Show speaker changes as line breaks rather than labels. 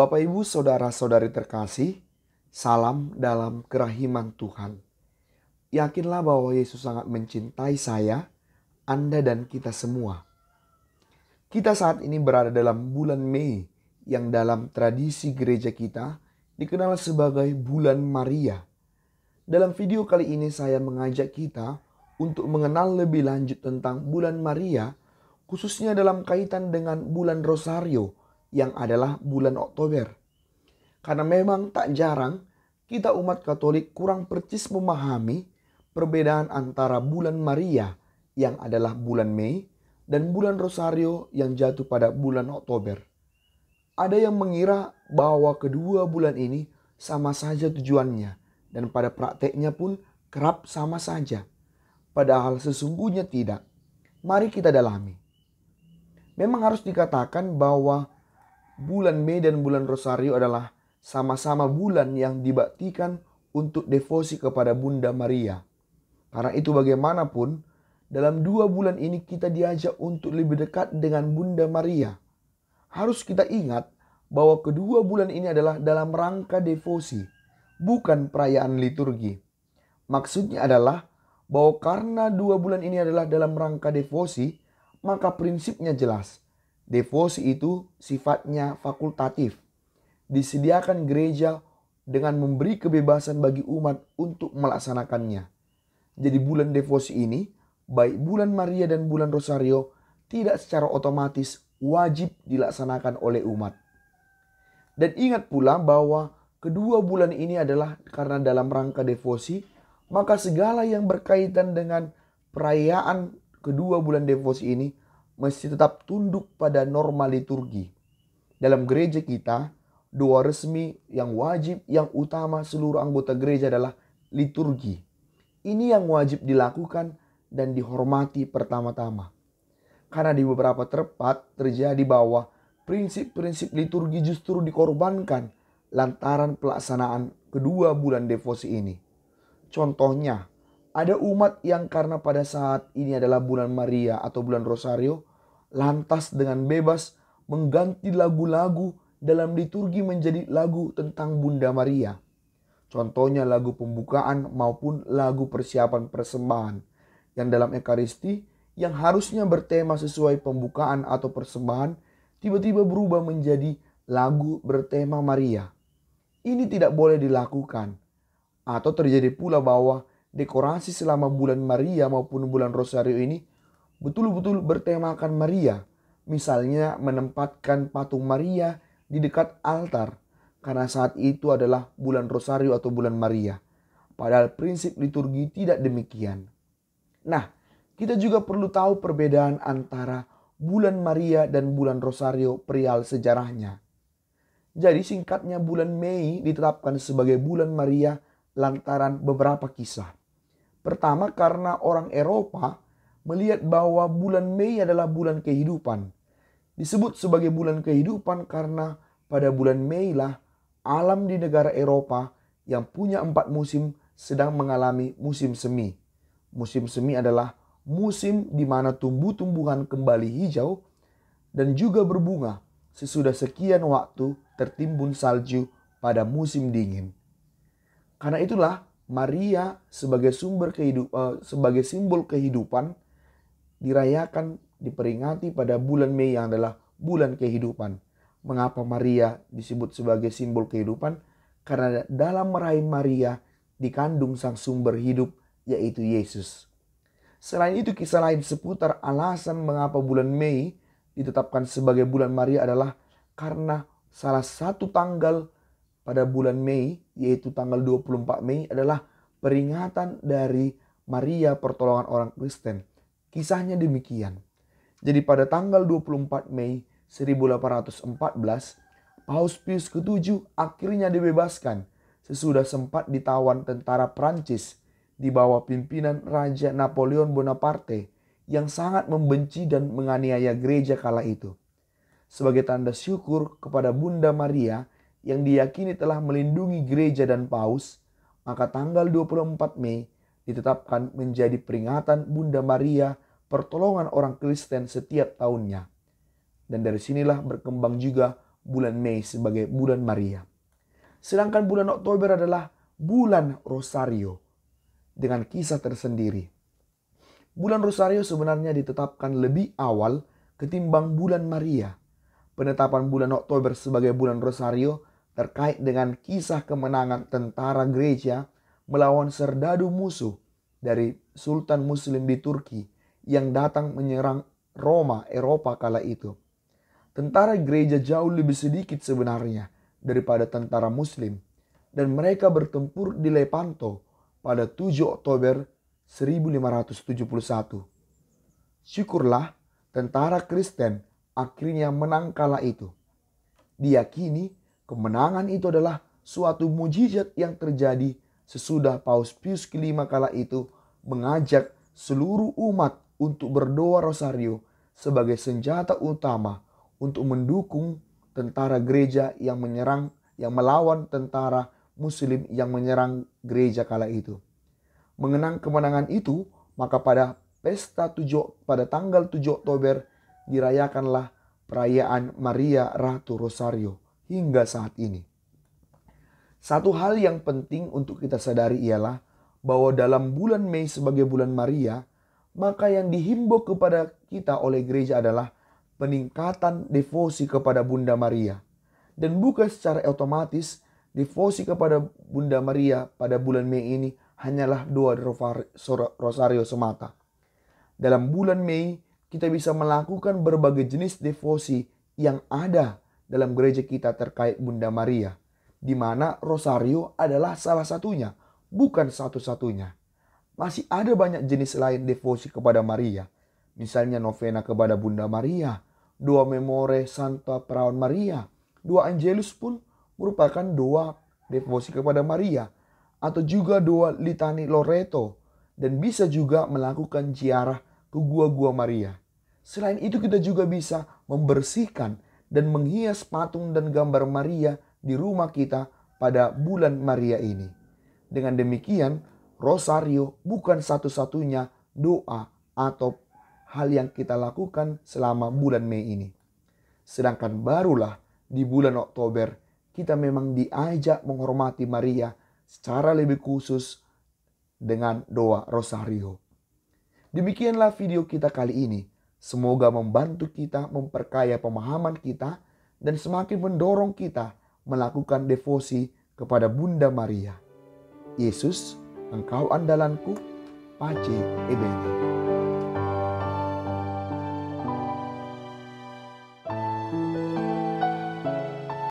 Bapak Ibu, saudara-saudari terkasih, salam dalam kerahiman Tuhan. Yakinlah bahwa Yesus sangat mencintai saya, Anda dan kita semua. Kita saat ini berada dalam bulan Mei yang dalam tradisi gereja kita dikenal sebagai bulan Maria. Dalam video kali ini saya mengajak kita untuk mengenal lebih lanjut tentang bulan Maria khususnya dalam kaitan dengan bulan Rosario yang adalah bulan Oktober. Karena memang tak jarang kita umat Katolik kurang percis memahami perbedaan antara bulan Maria yang adalah bulan Mei dan bulan Rosario yang jatuh pada bulan Oktober. Ada yang mengira bahwa kedua bulan ini sama saja tujuannya dan pada prakteknya pun kerap sama saja. Padahal sesungguhnya tidak. Mari kita dalami. Memang harus dikatakan bahwa bulan Mei dan bulan Rosario adalah sama-sama bulan yang dibaktikan untuk devosi kepada Bunda Maria. Karena itu bagaimanapun, dalam dua bulan ini kita diajak untuk lebih dekat dengan Bunda Maria. Harus kita ingat bahwa kedua bulan ini adalah dalam rangka devosi, bukan perayaan liturgi. Maksudnya adalah bahwa karena dua bulan ini adalah dalam rangka devosi, maka prinsipnya jelas – Devosi itu sifatnya fakultatif. Disediakan gereja dengan memberi kebebasan bagi umat untuk melaksanakannya. Jadi bulan devosi ini, baik bulan Maria dan bulan Rosario, tidak secara otomatis wajib dilaksanakan oleh umat. Dan ingat pula bahwa kedua bulan ini adalah karena dalam rangka devosi, maka segala yang berkaitan dengan perayaan kedua bulan devosi ini mesti tetap tunduk pada norma liturgi. Dalam gereja kita, doa resmi yang wajib yang utama seluruh anggota gereja adalah liturgi. Ini yang wajib dilakukan dan dihormati pertama-tama. Karena di beberapa tempat terjadi bahwa prinsip-prinsip liturgi justru dikorbankan lantaran pelaksanaan kedua bulan devosi ini. Contohnya, ada umat yang karena pada saat ini adalah bulan Maria atau bulan Rosario, lantas dengan bebas mengganti lagu-lagu dalam liturgi menjadi lagu tentang Bunda Maria. Contohnya lagu pembukaan maupun lagu persiapan persembahan yang dalam Ekaristi yang harusnya bertema sesuai pembukaan atau persembahan tiba-tiba berubah menjadi lagu bertema Maria. Ini tidak boleh dilakukan. Atau terjadi pula bahwa dekorasi selama bulan Maria maupun bulan Rosario ini betul-betul bertemakan Maria, misalnya menempatkan patung Maria di dekat altar, karena saat itu adalah bulan Rosario atau bulan Maria. Padahal prinsip liturgi tidak demikian. Nah, kita juga perlu tahu perbedaan antara bulan Maria dan bulan Rosario perihal sejarahnya. Jadi singkatnya bulan Mei ditetapkan sebagai bulan Maria lantaran beberapa kisah. Pertama karena orang Eropa melihat bahwa bulan Mei adalah bulan kehidupan. Disebut sebagai bulan kehidupan karena pada bulan Mei lah alam di negara Eropa yang punya empat musim sedang mengalami musim semi. Musim semi adalah musim di mana tumbuh-tumbuhan kembali hijau dan juga berbunga sesudah sekian waktu tertimbun salju pada musim dingin. Karena itulah Maria sebagai sumber kehidupan eh, sebagai simbol kehidupan dirayakan, diperingati pada bulan Mei yang adalah bulan kehidupan. Mengapa Maria disebut sebagai simbol kehidupan? Karena dalam meraih Maria dikandung sang sumber hidup yaitu Yesus. Selain itu kisah lain seputar alasan mengapa bulan Mei ditetapkan sebagai bulan Maria adalah karena salah satu tanggal pada bulan Mei yaitu tanggal 24 Mei adalah peringatan dari Maria pertolongan orang Kristen. Kisahnya demikian. Jadi pada tanggal 24 Mei 1814, Paus Pius ke-7 akhirnya dibebaskan sesudah sempat ditawan tentara Prancis di bawah pimpinan Raja Napoleon Bonaparte yang sangat membenci dan menganiaya gereja kala itu. Sebagai tanda syukur kepada Bunda Maria yang diyakini telah melindungi gereja dan paus, maka tanggal 24 Mei ditetapkan menjadi peringatan Bunda Maria pertolongan orang Kristen setiap tahunnya. Dan dari sinilah berkembang juga bulan Mei sebagai bulan Maria. Sedangkan bulan Oktober adalah bulan Rosario dengan kisah tersendiri. Bulan Rosario sebenarnya ditetapkan lebih awal ketimbang bulan Maria. Penetapan bulan Oktober sebagai bulan Rosario terkait dengan kisah kemenangan tentara gereja melawan serdadu musuh dari Sultan Muslim di Turki yang datang menyerang Roma, Eropa kala itu. Tentara gereja jauh lebih sedikit sebenarnya daripada tentara muslim dan mereka bertempur di Lepanto pada 7 Oktober 1571. Syukurlah tentara Kristen akhirnya menang kala itu. Diakini kemenangan itu adalah suatu mujizat yang terjadi Sesudah Paus Pius kelima kala itu mengajak seluruh umat untuk berdoa rosario sebagai senjata utama untuk mendukung tentara gereja yang menyerang yang melawan tentara muslim yang menyerang gereja kala itu. Mengenang kemenangan itu, maka pada pesta 7 pada tanggal 7 Oktober dirayakanlah perayaan Maria Ratu Rosario hingga saat ini. Satu hal yang penting untuk kita sadari ialah bahwa dalam bulan Mei sebagai bulan Maria, maka yang dihimbau kepada kita oleh gereja adalah peningkatan devosi kepada Bunda Maria. Dan bukan secara otomatis devosi kepada Bunda Maria pada bulan Mei ini hanyalah doa rosario semata. Dalam bulan Mei, kita bisa melakukan berbagai jenis devosi yang ada dalam gereja kita terkait Bunda Maria di mana Rosario adalah salah satunya, bukan satu-satunya. Masih ada banyak jenis lain devosi kepada Maria, misalnya novena kepada Bunda Maria, doa memore Santa Perawan Maria, doa Angelus pun merupakan doa devosi kepada Maria, atau juga doa litani Loreto, dan bisa juga melakukan ziarah ke gua-gua Maria. Selain itu kita juga bisa membersihkan dan menghias patung dan gambar Maria di rumah kita pada bulan Maria ini. Dengan demikian, rosario bukan satu-satunya doa atau hal yang kita lakukan selama bulan Mei ini. Sedangkan barulah di bulan Oktober kita memang diajak menghormati Maria secara lebih khusus dengan doa rosario. Demikianlah video kita kali ini. Semoga membantu kita memperkaya pemahaman kita dan semakin mendorong kita melakukan devosi kepada Bunda Maria. Yesus, engkau andalanku, Pace Ebene.